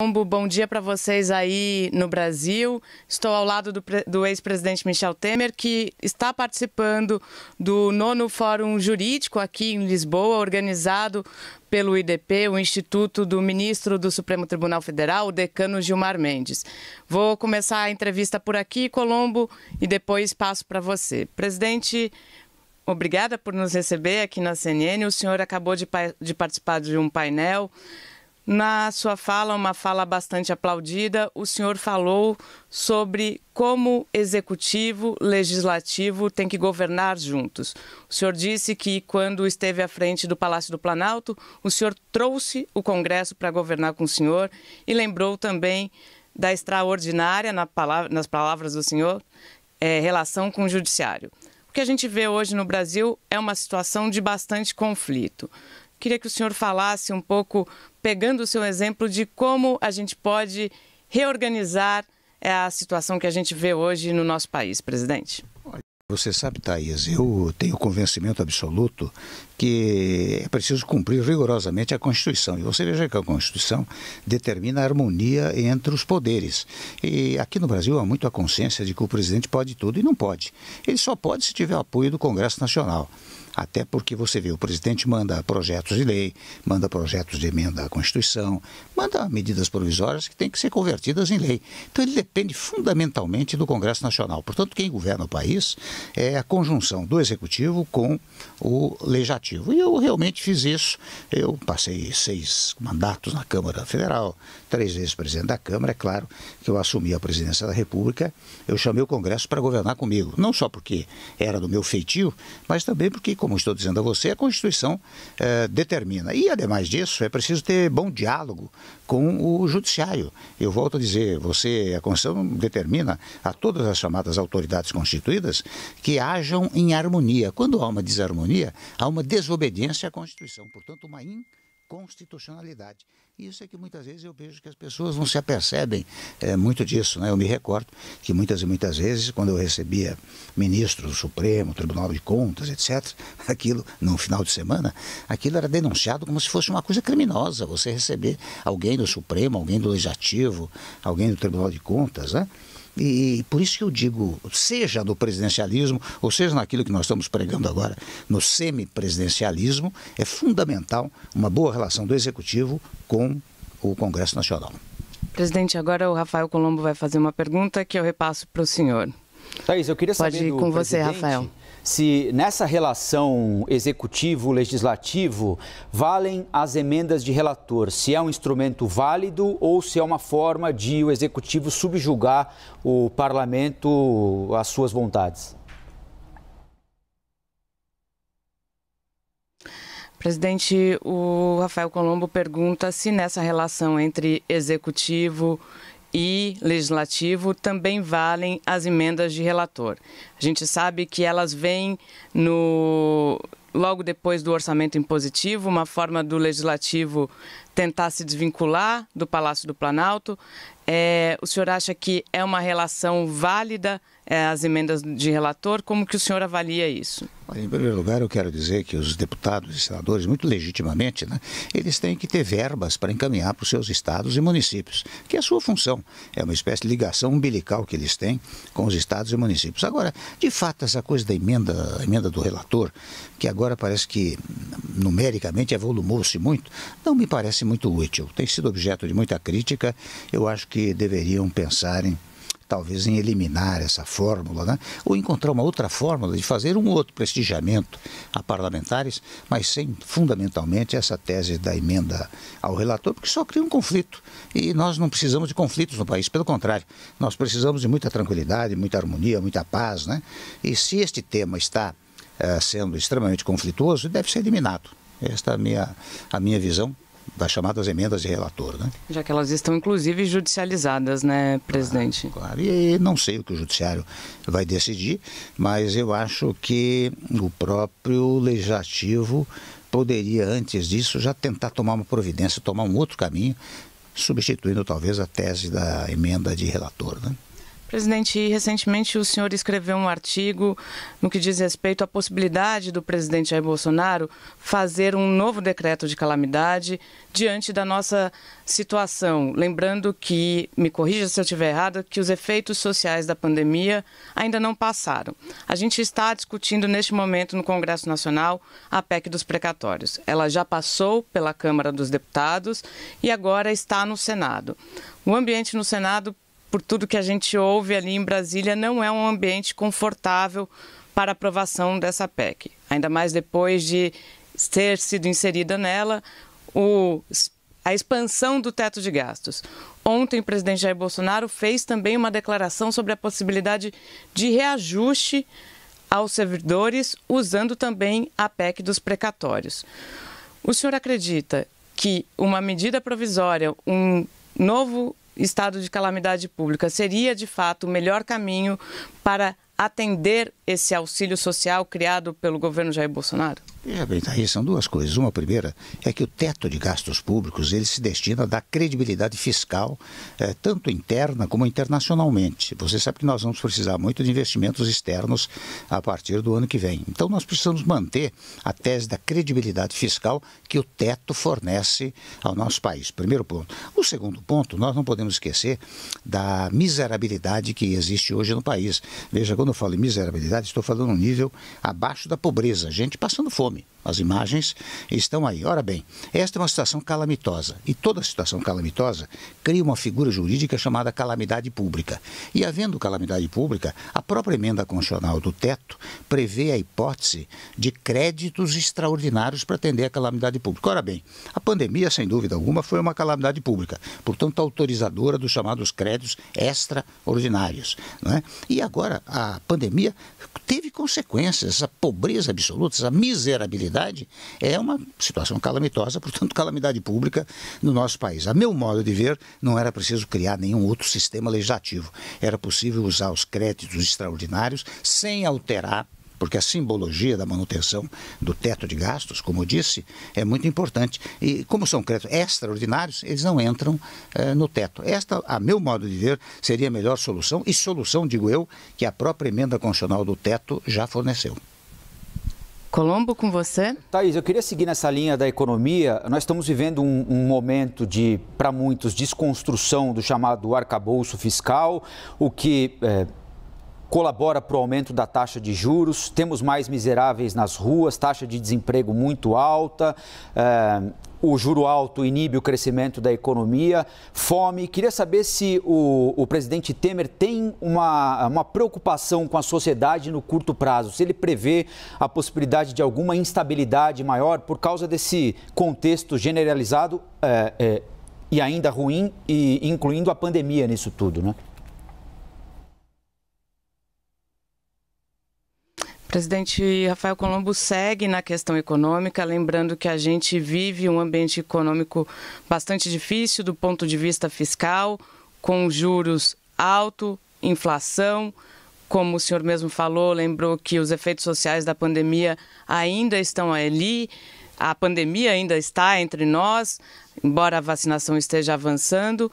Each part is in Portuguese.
Colombo, bom dia para vocês aí no Brasil. Estou ao lado do, do ex-presidente Michel Temer, que está participando do nono Fórum Jurídico aqui em Lisboa, organizado pelo IDP, o Instituto do Ministro do Supremo Tribunal Federal, o decano Gilmar Mendes. Vou começar a entrevista por aqui, Colombo, e depois passo para você. Presidente, obrigada por nos receber aqui na CNN. O senhor acabou de, de participar de um painel na sua fala, uma fala bastante aplaudida, o senhor falou sobre como executivo, legislativo tem que governar juntos. O senhor disse que quando esteve à frente do Palácio do Planalto, o senhor trouxe o Congresso para governar com o senhor e lembrou também da extraordinária, na palavra, nas palavras do senhor, é, relação com o judiciário. O que a gente vê hoje no Brasil é uma situação de bastante conflito queria que o senhor falasse um pouco, pegando o seu exemplo, de como a gente pode reorganizar eh, a situação que a gente vê hoje no nosso país, presidente. Você sabe, Thaís, eu tenho convencimento absoluto que é preciso cumprir rigorosamente a Constituição. E você veja que a Constituição determina a harmonia entre os poderes. E aqui no Brasil há muito a consciência de que o presidente pode tudo e não pode. Ele só pode se tiver apoio do Congresso Nacional. Até porque você vê, o presidente manda projetos de lei, manda projetos de emenda à Constituição, manda medidas provisórias que têm que ser convertidas em lei. Então ele depende fundamentalmente do Congresso Nacional. Portanto, quem governa o país é a conjunção do Executivo com o Legislativo. E eu realmente fiz isso. Eu passei seis mandatos na Câmara Federal, três vezes presidente da Câmara, é claro que eu assumi a presidência da República, eu chamei o Congresso para governar comigo. Não só porque era do meu feitio, mas também porque, como estou dizendo a você, a Constituição eh, determina. E, ademais disso, é preciso ter bom diálogo com o Judiciário. Eu volto a dizer, você, a Constituição determina a todas as chamadas autoridades constituídas que hajam em harmonia. Quando há uma desarmonia, há uma desobediência à Constituição, portanto, uma in constitucionalidade. Isso é que muitas vezes eu vejo que as pessoas não se apercebem é, muito disso. Né? Eu me recordo que muitas e muitas vezes, quando eu recebia ministros do Supremo, Tribunal de Contas, etc., aquilo, no final de semana, aquilo era denunciado como se fosse uma coisa criminosa, você receber alguém do Supremo, alguém do Legislativo, alguém do Tribunal de Contas, né? E, por isso que eu digo, seja no presidencialismo, ou seja naquilo que nós estamos pregando agora, no semipresidencialismo, é fundamental uma boa relação do Executivo com o Congresso Nacional. Presidente, agora o Rafael Colombo vai fazer uma pergunta que eu repasso para o senhor. Thaís, eu queria saber. Pode ir com você, Rafael se nessa relação executivo-legislativo valem as emendas de relator, se é um instrumento válido ou se é uma forma de o executivo subjugar o parlamento às suas vontades. Presidente, o Rafael Colombo pergunta se nessa relação entre executivo e legislativo também valem as emendas de relator. A gente sabe que elas vêm no logo depois do orçamento impositivo, uma forma do legislativo tentar se desvincular do Palácio do Planalto. É, o senhor acha que é uma relação válida é, as emendas de relator? Como que o senhor avalia isso? Em primeiro lugar, eu quero dizer que os deputados e senadores, muito legitimamente, né, eles têm que ter verbas para encaminhar para os seus estados e municípios, que é a sua função. É uma espécie de ligação umbilical que eles têm com os estados e municípios. Agora, de fato, essa coisa da emenda, emenda do relator, que agora parece que numericamente evoluiu-se é muito, não me parece parece muito útil. Tem sido objeto de muita crítica. Eu acho que deveriam pensar em talvez em eliminar essa fórmula, né? ou encontrar uma outra fórmula de fazer um outro prestigiamento a parlamentares, mas sem fundamentalmente essa tese da emenda ao relator, porque só cria um conflito. E nós não precisamos de conflitos no país, pelo contrário, nós precisamos de muita tranquilidade, muita harmonia, muita paz. Né? E se este tema está uh, sendo extremamente conflituoso, deve ser eliminado. Esta é a minha, a minha visão das chamadas emendas de relator. Né? Já que elas estão, inclusive, judicializadas, né, presidente? Claro, claro. E não sei o que o judiciário vai decidir, mas eu acho que o próprio legislativo poderia, antes disso, já tentar tomar uma providência, tomar um outro caminho, substituindo talvez a tese da emenda de relator. Né? Presidente, recentemente o senhor escreveu um artigo no que diz respeito à possibilidade do presidente Jair Bolsonaro fazer um novo decreto de calamidade diante da nossa situação. Lembrando que, me corrija se eu estiver errado, que os efeitos sociais da pandemia ainda não passaram. A gente está discutindo neste momento no Congresso Nacional a PEC dos precatórios. Ela já passou pela Câmara dos Deputados e agora está no Senado. O ambiente no Senado por tudo que a gente ouve ali em Brasília, não é um ambiente confortável para aprovação dessa PEC. Ainda mais depois de ter sido inserida nela o, a expansão do teto de gastos. Ontem, o presidente Jair Bolsonaro fez também uma declaração sobre a possibilidade de reajuste aos servidores, usando também a PEC dos precatórios. O senhor acredita que uma medida provisória, um novo estado de calamidade pública seria de fato o melhor caminho para atender esse auxílio social criado pelo governo Jair Bolsonaro? É, bem, tá aí são duas coisas. Uma primeira é que o teto de gastos públicos ele se destina a dar credibilidade fiscal, é, tanto interna como internacionalmente. Você sabe que nós vamos precisar muito de investimentos externos a partir do ano que vem. Então nós precisamos manter a tese da credibilidade fiscal que o teto fornece ao nosso país. Primeiro ponto. O segundo ponto, nós não podemos esquecer da miserabilidade que existe hoje no país. Veja, quando eu falo em miserabilidade, estou falando um nível abaixo da pobreza, gente passando fome. As imagens estão aí. Ora bem, esta é uma situação calamitosa. E toda situação calamitosa cria uma figura jurídica chamada calamidade pública. E havendo calamidade pública, a própria emenda constitucional do teto prevê a hipótese de créditos extraordinários para atender a calamidade pública. Ora bem, a pandemia, sem dúvida alguma, foi uma calamidade pública. Portanto, autorizadora dos chamados créditos extraordinários. Não é? E agora, a pandemia teve consequências, essa pobreza absoluta, essa miserabilidade cidade, é uma situação calamitosa, portanto, calamidade pública no nosso país. A meu modo de ver, não era preciso criar nenhum outro sistema legislativo. Era possível usar os créditos extraordinários sem alterar porque a simbologia da manutenção do teto de gastos, como eu disse, é muito importante. E como são créditos extraordinários, eles não entram eh, no teto. Esta, a meu modo de ver, seria a melhor solução, e solução, digo eu, que a própria emenda constitucional do teto já forneceu. Colombo, com você. Thaís, eu queria seguir nessa linha da economia. Nós estamos vivendo um, um momento de, para muitos, desconstrução do chamado arcabouço fiscal, o que. É colabora para o aumento da taxa de juros, temos mais miseráveis nas ruas, taxa de desemprego muito alta, é, o juro alto inibe o crescimento da economia, fome. Queria saber se o, o presidente Temer tem uma, uma preocupação com a sociedade no curto prazo, se ele prevê a possibilidade de alguma instabilidade maior por causa desse contexto generalizado é, é, e ainda ruim, e incluindo a pandemia nisso tudo, né? Presidente Rafael Colombo segue na questão econômica, lembrando que a gente vive um ambiente econômico bastante difícil do ponto de vista fiscal, com juros alto, inflação, como o senhor mesmo falou, lembrou que os efeitos sociais da pandemia ainda estão ali, a pandemia ainda está entre nós, embora a vacinação esteja avançando.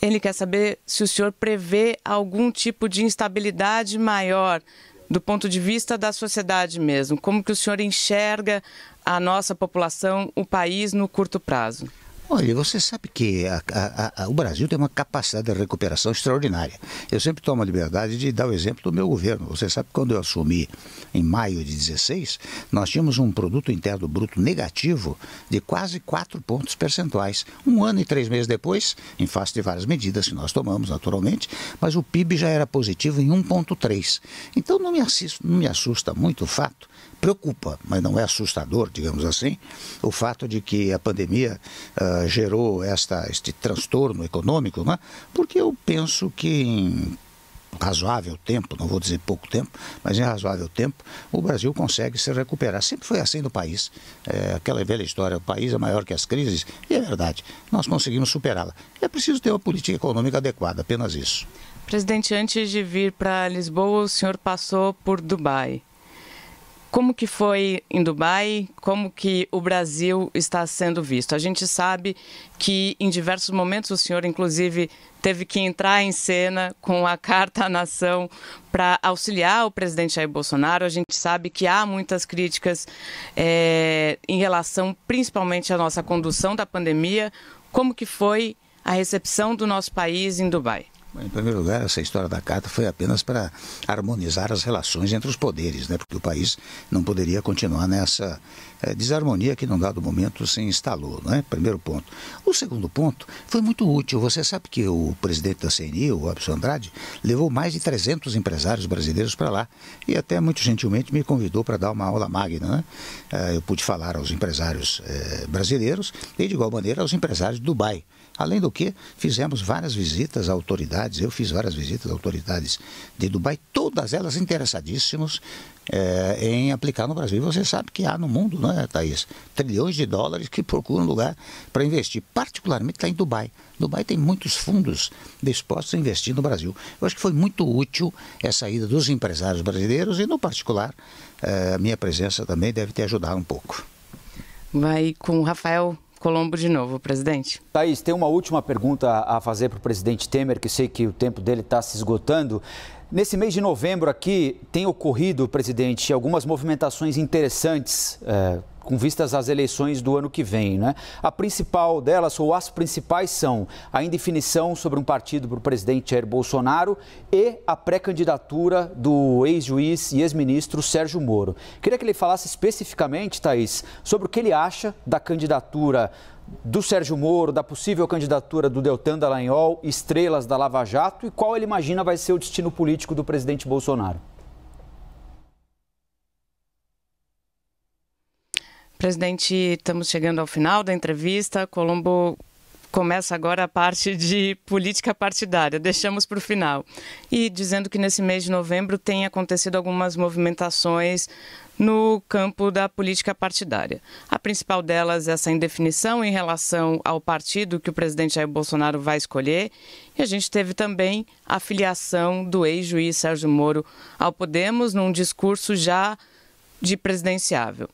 Ele quer saber se o senhor prevê algum tipo de instabilidade maior do ponto de vista da sociedade mesmo? Como que o senhor enxerga a nossa população, o país no curto prazo? Olha, você sabe que a, a, a, o Brasil tem uma capacidade de recuperação extraordinária. Eu sempre tomo a liberdade de dar o exemplo do meu governo. Você sabe que quando eu assumi em maio de 16, nós tínhamos um produto interno bruto negativo de quase 4 pontos percentuais. Um ano e três meses depois, em face de várias medidas que nós tomamos, naturalmente, mas o PIB já era positivo em 1,3. Então não me, assisto, não me assusta muito o fato preocupa, mas não é assustador, digamos assim, o fato de que a pandemia uh, gerou esta, este transtorno econômico, né? porque eu penso que em razoável tempo, não vou dizer pouco tempo, mas em razoável tempo, o Brasil consegue se recuperar. Sempre foi assim no país. É, aquela velha história, o país é maior que as crises, e é verdade, nós conseguimos superá-la. É preciso ter uma política econômica adequada, apenas isso. Presidente, antes de vir para Lisboa, o senhor passou por Dubai. Como que foi em Dubai? Como que o Brasil está sendo visto? A gente sabe que em diversos momentos o senhor, inclusive, teve que entrar em cena com a carta à nação para auxiliar o presidente Jair Bolsonaro. A gente sabe que há muitas críticas é, em relação, principalmente, à nossa condução da pandemia. Como que foi a recepção do nosso país em Dubai? Em primeiro lugar, essa história da carta foi apenas para harmonizar as relações entre os poderes, né? porque o país não poderia continuar nessa é, desarmonia que, num dado momento, se instalou. Né? Primeiro ponto. O segundo ponto foi muito útil. Você sabe que o presidente da CNI, o Robson Andrade, levou mais de 300 empresários brasileiros para lá e até muito gentilmente me convidou para dar uma aula magna. Né? É, eu pude falar aos empresários é, brasileiros e, de igual maneira, aos empresários de Dubai. Além do que, fizemos várias visitas a autoridades, eu fiz várias visitas a autoridades de Dubai, todas elas interessadíssimas é, em aplicar no Brasil. Você sabe que há no mundo, não é, Thaís? Trilhões de dólares que procuram lugar para investir, particularmente lá em Dubai. Dubai tem muitos fundos dispostos a investir no Brasil. Eu acho que foi muito útil essa ida dos empresários brasileiros e, no particular, é, a minha presença também deve ter ajudado um pouco. Vai com o Rafael Colombo de novo, presidente. Thaís, tem uma última pergunta a fazer para o presidente Temer, que sei que o tempo dele está se esgotando. Nesse mês de novembro aqui tem ocorrido, presidente, algumas movimentações interessantes é, com vistas às eleições do ano que vem. Né? A principal delas, ou as principais, são a indefinição sobre um partido para o presidente Jair Bolsonaro e a pré-candidatura do ex-juiz e ex-ministro Sérgio Moro. Queria que ele falasse especificamente, Thaís, sobre o que ele acha da candidatura do Sérgio Moro, da possível candidatura do Deltan Dallagnol, estrelas da Lava Jato e qual ele imagina vai ser o destino político do presidente Bolsonaro? Presidente, estamos chegando ao final da entrevista. Colombo, começa agora a parte de política partidária, deixamos para o final. E dizendo que nesse mês de novembro tem acontecido algumas movimentações no campo da política partidária. A principal delas é essa indefinição em relação ao partido que o presidente Jair Bolsonaro vai escolher. E a gente teve também a filiação do ex-juiz Sérgio Moro ao Podemos num discurso já de presidenciável.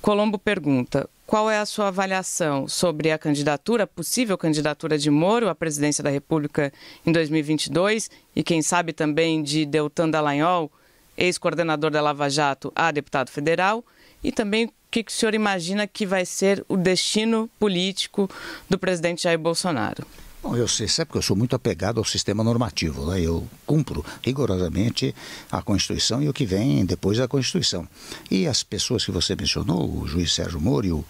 Colombo pergunta: qual é a sua avaliação sobre a candidatura, possível candidatura de Moro à presidência da República em 2022 e, quem sabe, também de Deltan Dallagnol, ex-coordenador da Lava Jato, a deputado federal? E também o que, que o senhor imagina que vai ser o destino político do presidente Jair Bolsonaro? Bom, eu sei, sabe que eu sou muito apegado ao sistema normativo, né? eu cumpro rigorosamente a Constituição e o que vem depois da Constituição. E as pessoas que você mencionou, o juiz Sérgio Moro e o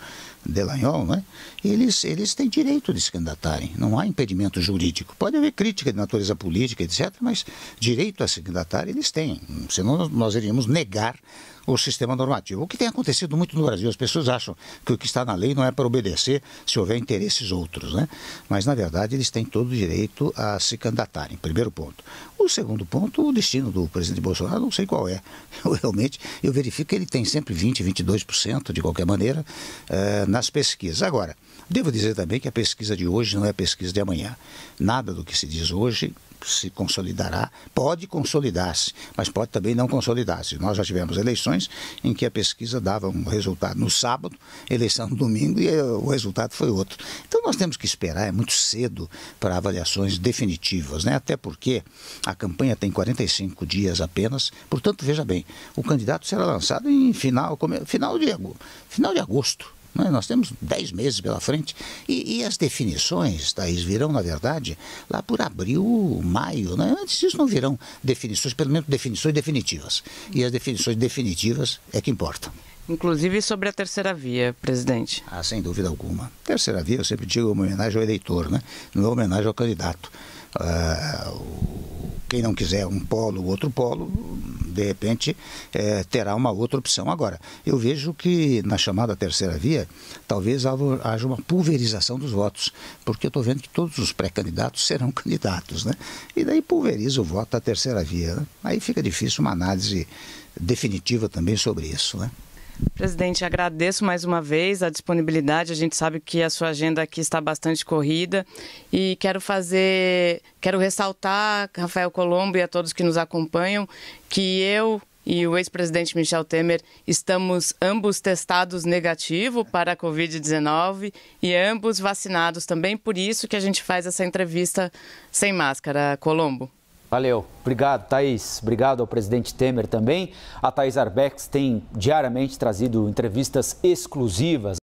Delagnol, né? eles, eles têm direito de se candidatarem, não há impedimento jurídico. Pode haver crítica de natureza política, etc., mas direito a se candidatar eles têm, senão nós iríamos negar o sistema normativo. O que tem acontecido muito no Brasil, as pessoas acham que o que está na lei não é para obedecer se houver interesses outros, né? Mas na verdade eles têm todo o direito a se candidatarem. Primeiro ponto. O segundo ponto, o destino do presidente Bolsonaro, não sei qual é. Eu realmente eu verifico que ele tem sempre 20, 22% de qualquer maneira eh, nas pesquisas. Agora, devo dizer também que a pesquisa de hoje não é a pesquisa de amanhã. Nada do que se diz hoje se consolidará, pode consolidar-se, mas pode também não consolidar-se. Nós já tivemos eleições em que a pesquisa dava um resultado no sábado, eleição no domingo e o resultado foi outro. Então nós temos que esperar, é muito cedo para avaliações definitivas, né? até porque a campanha tem 45 dias apenas, portanto, veja bem, o candidato será lançado em final, é, final, de, final de agosto nós temos 10 meses pela frente. E, e, as definições, Thaís, virão, na verdade, lá por abril, maio. Né? Antes disso não virão definições, pelo menos definições definitivas. E as definições definitivas é que importam. Inclusive sobre a terceira via, presidente. Ah, sem dúvida alguma. Terceira via, eu sempre digo, é uma homenagem ao eleitor, né? não é uma homenagem ao candidato. Uh, quem não quiser um polo, outro polo, de repente é, terá uma outra opção. Agora, eu vejo que na chamada terceira via, talvez haja uma pulverização dos votos, porque eu estou vendo que todos os pré-candidatos serão candidatos, né? E daí pulveriza o voto da terceira via. Né? Aí fica difícil uma análise definitiva também sobre isso, né? Presidente, agradeço mais uma vez a disponibilidade. A gente sabe que a sua agenda aqui está bastante corrida e quero fazer, quero ressaltar Rafael Colombo e a todos que nos acompanham que eu e o ex-presidente Michel Temer estamos ambos testados negativo para a Covid-19 e ambos vacinados também. Por isso que a gente faz essa entrevista sem máscara, Colombo. Valeu. Obrigado, Thaís. Obrigado ao presidente Temer também. A Thaís Arbex tem diariamente trazido entrevistas exclusivas.